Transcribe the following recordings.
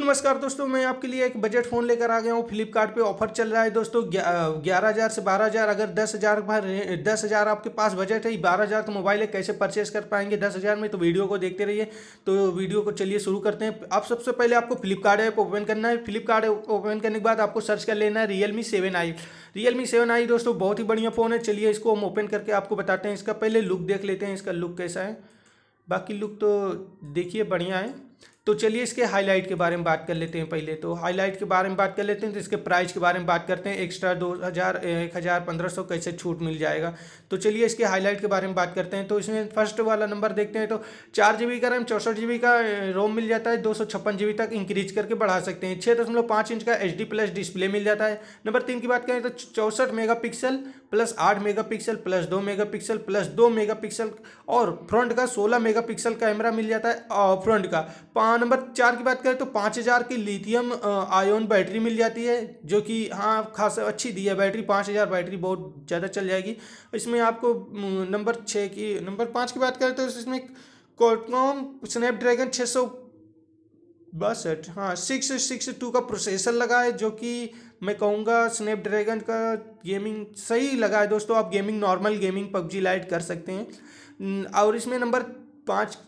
नमस्कार दोस्तों मैं आपके लिए एक बजट फ़ोन लेकर आ गया हूँ फ्लिपकार्ट पे ऑफर चल रहा है दोस्तों ग्यारह हज़ार से बारह हज़ार अगर दस हज़ार दस हज़ार आपके पास बजट है बारह हज़ार का तो मोबाइल है कैसे परचेस कर पाएंगे दस हज़ार में तो वीडियो को देखते रहिए तो वीडियो को चलिए शुरू करते हैं आप सबसे पहले आपको फ्लिपकार्ट ऐप ओपन करना है फ्लिपकार्ट ओपन करने के बाद आपको सर्च कर लेना है Realme seven i Realme seven i दोस्तों बहुत ही बढ़िया फ़ोन है चलिए इसको हम ओपन करके आपको बताते हैं इसका पहले लुक देख लेते हैं इसका लुक कैसा है बाकी लुक तो देखिए बढ़िया है तो चलिए इसके हाईलाइट के बारे में बात कर लेते हैं पहले तो हाईलाइट के बारे में बात कर लेते हैं तो इसके प्राइस के बारे में बात करते हैं एक्स्ट्रा दो हज़ार एक हज़ार पंद्रह सौ कैसे छूट मिल जाएगा तो चलिए इसके हाईलाइट के बारे में बात करते हैं तो इसमें फर्स्ट वाला नंबर देखते हैं तो चार जी बी का रैम चौंसठ जी बी का रोम मिल जाता है दो सौ छप्पन जी बी तक इंक्रीज करके बढ़ा सकते हैं छः दशमलव पाँच इंच का एच डी प्लस डिस्प्ले मिल जाता है नंबर तीन की बात करें तो चौंसठ मेगा पिक्सल प्लस आठ मेगा पिक्सल प्लस दो मेगा पिक्सल प्लस दो मेगा पिक्सल और फ्रंट का सोलह मेगा पिक्सल कैमरा मिल जाता है और फ्रंट का पाँच हाँ, नंबर चार की बात करें तो पाँच हज़ार की लिथियम आयोन बैटरी मिल जाती है जो कि हाँ खास अच्छी दी है बैटरी पाँच हज़ार बैटरी बहुत ज़्यादा चल जाएगी इसमें आपको नंबर छः की नंबर पाँच की बात करें तो इसमें कॉटकॉम स्नैपड्रैगन छः सौ बासठ हाँ सिक्स सिक्स टू का प्रोसेसर लगा है जो कि मैं कहूँगा स्नैपड्रैगन का गेमिंग सही लगा है दोस्तों आप gaming normal gaming PUBG lite कर सकते हैं और इसमें नंबर पाँच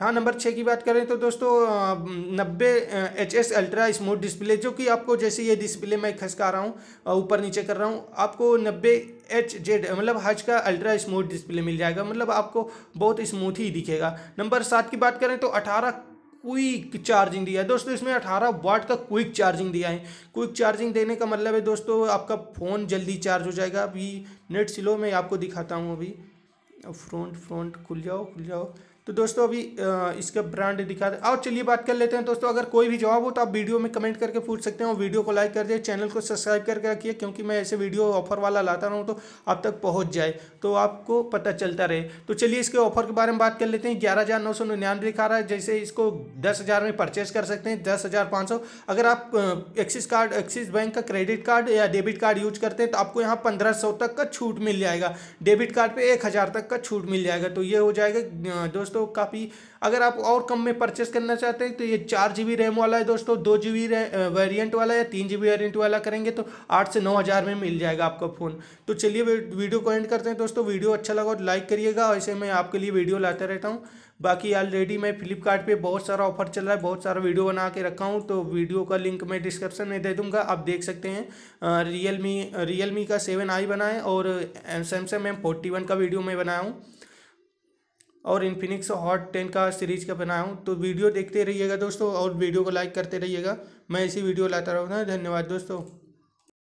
हाँ नंबर छः की बात करें तो दोस्तों नब्बे H S ultra smooth display जो कि आपको जैसे ये डिस्प्ले मैं खसका रहा हूँ ऊपर नीचे कर रहा हूँ आपको नब्बे एच जेड मतलब हज का अल्ट्रा स्मूथ डिस्प्ले मिल जाएगा मतलब आपको बहुत स्मूथ ही दिखेगा नंबर सात की बात करें तो अठारह क्विक चार्जिंग दिया है दोस्तों इसमें 18 वाट का क्विक चार्जिंग दिया है क्विक चार्जिंग देने का मतलब है दोस्तों आपका फ़ोन जल्दी चार्ज हो जाएगा अभी नेट स्लो में आपको दिखाता हूँ अभी फ्रंट फ्रंट खुल जाओ खुल जाओ तो दोस्तों अभी इसका ब्रांड दिखा दे और चलिए बात कर लेते हैं दोस्तों अगर कोई भी जवाब हो तो आप वीडियो में कमेंट करके पूछ सकते और वीडियो को लाइक कर दिए चैनल को सब्सक्राइब करके रखिए क्योंकि मैं ऐसे वीडियो ऑफर वाला लाता रहूँ तो आप तक पहुँच जाए तो आपको पता चलता रहे तो चलिए इसके ऑफर के बारे में बात कर लेते हैं ग्यारह हज़ार नौ सौ निन्यानवे दिखा रहा है जैसे इसको दस हज़ार में परचेज कर सकते हैं दस हज़ार पाँच सौ अगर आप एक्सिस कार्ड एक्सिस बैंक का क्रेडिट कार्ड या डेबिट कार्ड यूज करते हैं तो आपको यहाँ पंद्रह सौ तक का छूट मिल जाएगा डेबिट कार्ड पर एक हज़ार तक का छूट मिल जाएगा तो ये हो जाएगा दोस्तों दोस्तों काफ़ी अगर आप और कम में परचेस करना चाहते हैं तो ये चार जी बी रैम वाला है दोस्तों दो जी बी वेरियंट वाला या तीन जी बी वेरियंट वाला करेंगे तो आठ से नौ हज़ार में मिल जाएगा आपका फ़ोन तो चलिए वीडियो को एंड करते हैं दोस्तों वीडियो अच्छा लगा तो और लाइक करिएगा ऐसे मैं आपके लिए वीडियो लाता रहता हूँ बाकी ऑलरेडी मैं फ्लिपकार्ट बहुत सारा ऑफर चल रहा है बहुत सारा वीडियो बना के रखा हूँ तो वीडियो का लिंक मैं डिस्क्रिप्शन में दे दूंगा आप देख सकते हैं रियल मी रियल मी का सेवन आई बना और सैमसंग एम फोर्टी वन का वीडियो मैं बनाया हूँ और इन्फिनिक्स हॉट टेन का सीरीज का बनाया हूँ तो वीडियो देखते रहिएगा दोस्तों और वीडियो को लाइक करते रहिएगा मैं ऐसी वीडियो लाता रहूँगा धन्यवाद दोस्तों